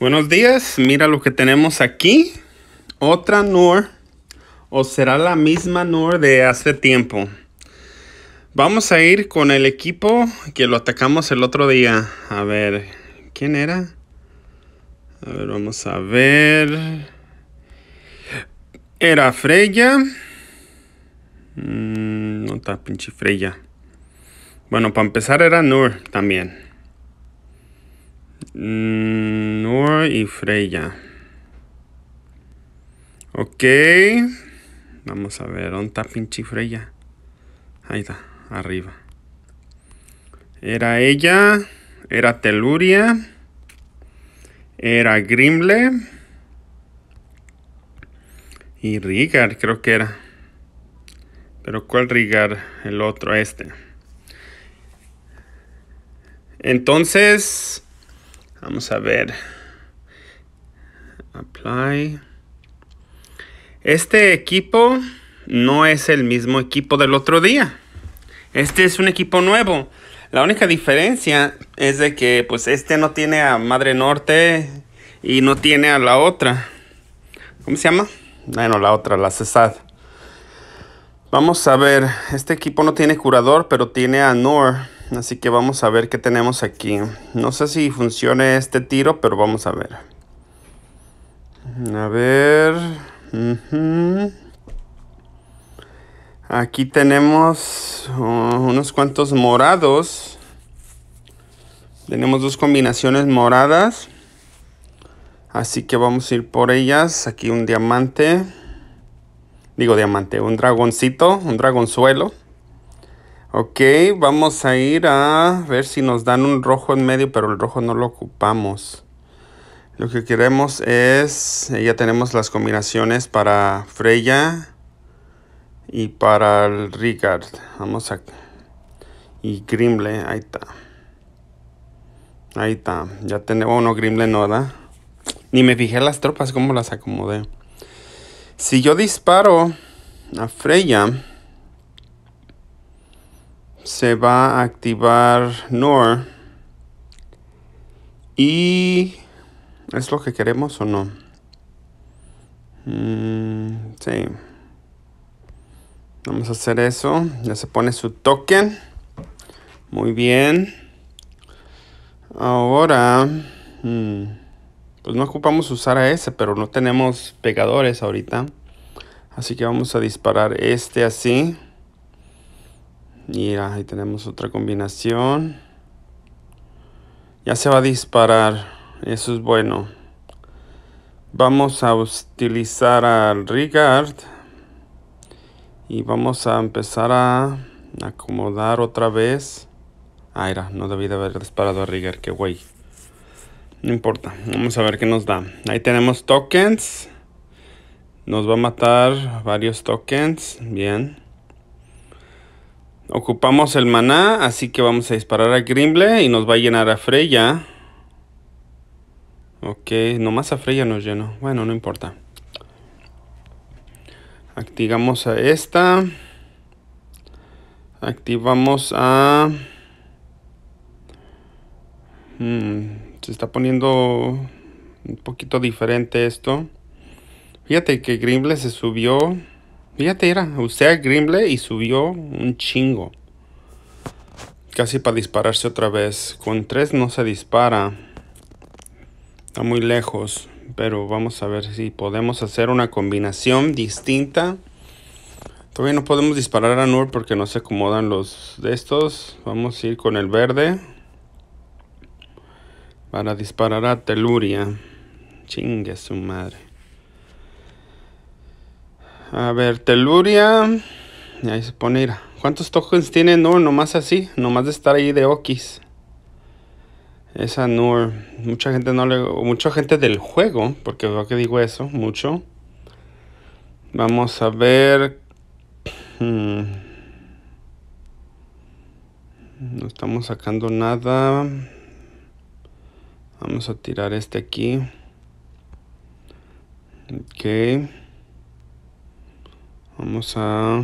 Buenos días, mira lo que tenemos aquí. Otra Nur o será la misma Nur de hace tiempo. Vamos a ir con el equipo que lo atacamos el otro día. A ver, ¿quién era? A ver, vamos a ver. Era Freya. Mm, no está pinche Freya. Bueno, para empezar era Nur también. Mm, Noor y Freya. Ok. Vamos a ver, ¿dónde está pinche Freya? Ahí está, arriba. Era ella. Era Teluria. Era Grimble. Y Rigar, creo que era. Pero ¿cuál Rigar? El otro, este. Entonces... Vamos a ver. Apply. Este equipo no es el mismo equipo del otro día. Este es un equipo nuevo. La única diferencia es de que pues este no tiene a Madre Norte y no tiene a la otra. ¿Cómo se llama? Bueno, la otra, la CESAD. Vamos a ver, este equipo no tiene curador, pero tiene a Nor. Así que vamos a ver qué tenemos aquí. No sé si funcione este tiro, pero vamos a ver. A ver. Aquí tenemos uh, unos cuantos morados. Tenemos dos combinaciones moradas. Así que vamos a ir por ellas. Aquí un diamante. Digo diamante, un dragoncito, un dragonzuelo. Ok, vamos a ir a ver si nos dan un rojo en medio, pero el rojo no lo ocupamos. Lo que queremos es, eh, ya tenemos las combinaciones para Freya y para el Rigard. Vamos a... Y Grimble, ahí está. Ahí está, ya tenemos, uno Grimble Noda. Ni me fijé las tropas, cómo las acomodé. Si yo disparo a Freya se va a activar NOR. Y es lo que queremos o no. Mm, sí. Vamos a hacer eso. Ya se pone su token. Muy bien. Ahora. Mm, pues no ocupamos usar a ese, pero no tenemos pegadores ahorita. Así que vamos a disparar este así. Mira, ahí tenemos otra combinación. Ya se va a disparar. Eso es bueno. Vamos a utilizar al Rigard. Y vamos a empezar a acomodar otra vez. Ah, era, no debí de haber disparado a Rigard, que güey. No importa, vamos a ver qué nos da. Ahí tenemos tokens. Nos va a matar varios tokens. Bien. Ocupamos el maná, así que vamos a disparar a Grimble y nos va a llenar a Freya. Ok, nomás a Freya nos llenó. Bueno, no importa. Activamos a esta. Activamos a... Hmm, se está poniendo un poquito diferente esto. Fíjate que Grimble se subió Fíjate, era, usé a Grimble y subió un chingo. Casi para dispararse otra vez. Con tres no se dispara. Está muy lejos. Pero vamos a ver si podemos hacer una combinación distinta. Todavía no podemos disparar a Nur porque no se acomodan los de estos. Vamos a ir con el verde. Para disparar a Teluria. Chingue su madre. A ver, Teluria. Y ahí se pone ir. ¿Cuántos tokens tiene Nur? Nomás así. Nomás de estar ahí de Okis. Esa Nur. Mucha gente no le. Mucha gente del juego. Porque veo que digo eso. Mucho. Vamos a ver. Hmm. No estamos sacando nada. Vamos a tirar este aquí. Ok. Vamos a...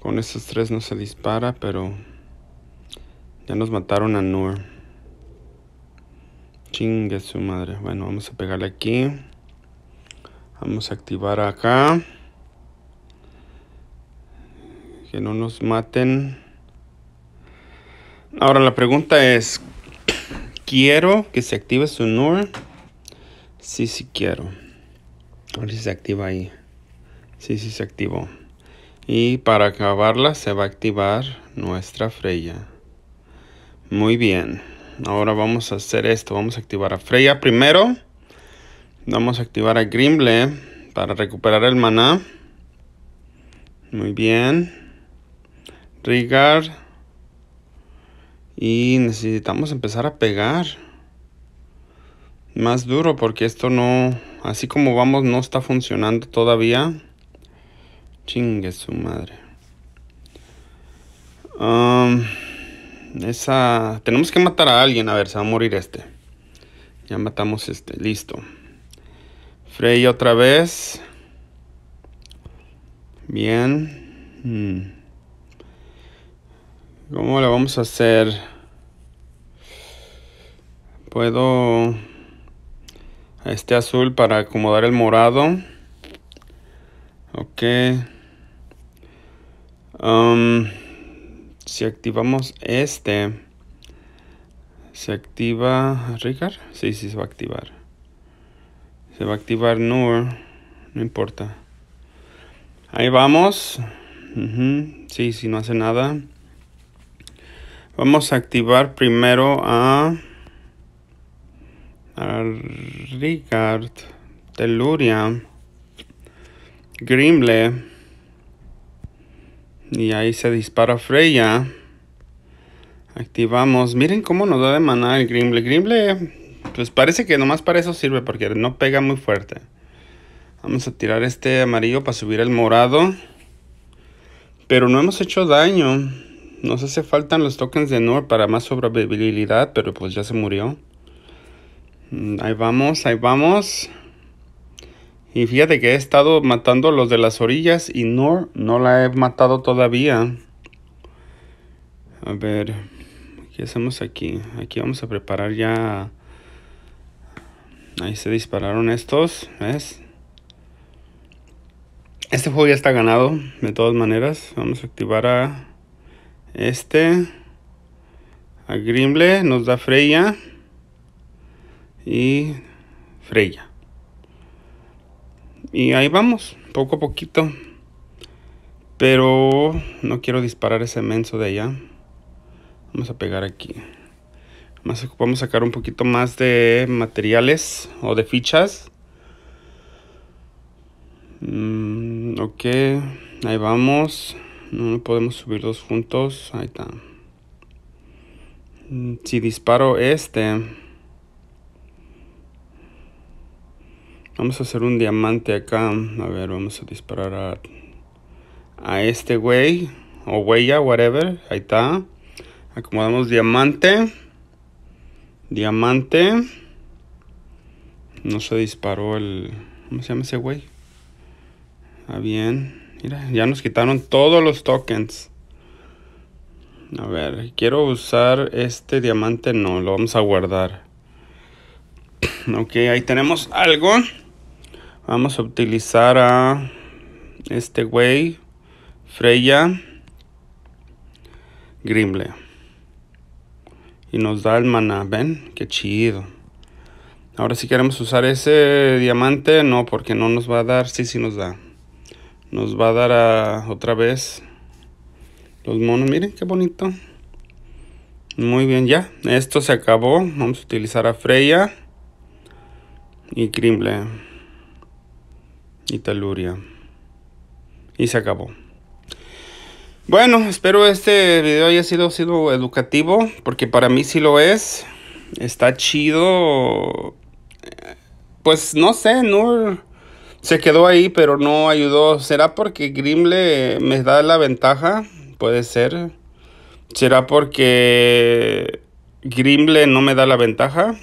Con estos tres no se dispara, pero... Ya nos mataron a Nur. Chingue su madre. Bueno, vamos a pegarle aquí. Vamos a activar acá. Que no nos maten. Ahora la pregunta es, ¿quiero que se active su NUR? Sí, sí quiero. A ver si se activa ahí. Sí, sí, se activó. Y para acabarla se va a activar nuestra Freya. Muy bien. Ahora vamos a hacer esto. Vamos a activar a Freya primero. Vamos a activar a Grimble para recuperar el maná. Muy bien. Rigar. Y necesitamos empezar a pegar. Más duro porque esto no... Así como vamos no está funcionando todavía. Chingue su madre. esa. Tenemos que matar a alguien. A ver, se va a morir este. Ya matamos este. Listo. Frey otra vez. Bien. Hmm. ¿Cómo le vamos a hacer? Puedo... A este azul para acomodar el morado. Ok. Um, si activamos este, se activa Ricard. Sí, sí, se va a activar. Se va a activar Nur. No importa. Ahí vamos. Sí, sí, no hace nada. Vamos a activar primero a, a Ricard Telluria. Grimble. Y ahí se dispara Freya. Activamos. Miren cómo nos da de maná el Grimble. Grimble, pues parece que nomás para eso sirve porque no pega muy fuerte. Vamos a tirar este amarillo para subir el morado. Pero no hemos hecho daño. Nos hace faltan los tokens de Noor para más sobrevivibilidad, pero pues ya se murió. Mm, ahí vamos, ahí vamos. Y fíjate que he estado matando los de las orillas y no, no la he matado todavía. A ver, ¿qué hacemos aquí? Aquí vamos a preparar ya... Ahí se dispararon estos, ¿ves? Este juego ya está ganado, de todas maneras. Vamos a activar a este. A Grimble, nos da Freya. Y Freya. Y ahí vamos, poco a poquito. Pero no quiero disparar ese menso de allá. Vamos a pegar aquí. vamos a sacar un poquito más de materiales o de fichas. Mm, ok, ahí vamos. No podemos subir dos juntos. Ahí está. Mm, si disparo este... Vamos a hacer un diamante acá. A ver, vamos a disparar a, a este güey. O huella, whatever. Ahí está. Acomodamos diamante. Diamante. No se disparó el... ¿Cómo se llama ese güey? Ah, bien. Mira, ya nos quitaron todos los tokens. A ver, quiero usar este diamante. No, lo vamos a guardar. Ok, ahí tenemos algo. Vamos a utilizar a este güey, Freya Grimble. Y nos da el maná, ¿ven? Qué chido. Ahora si queremos usar ese diamante, no, porque no nos va a dar, sí, sí nos da. Nos va a dar a, otra vez los monos, miren qué bonito. Muy bien, ya. Esto se acabó. Vamos a utilizar a Freya y Grimble y Y se acabó. Bueno, espero este video haya sido, sido educativo, porque para mí sí lo es. Está chido. Pues no sé, no se quedó ahí, pero no ayudó. ¿Será porque Grimble me da la ventaja? Puede ser. ¿Será porque Grimble no me da la ventaja?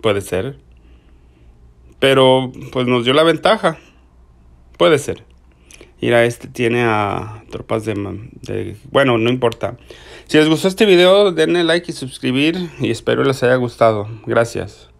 Puede ser. Pero pues nos dio la ventaja. Puede ser. Mira, este tiene a tropas de, de, Bueno, no importa. Si les gustó este video, denle like y suscribir. Y espero les haya gustado. Gracias.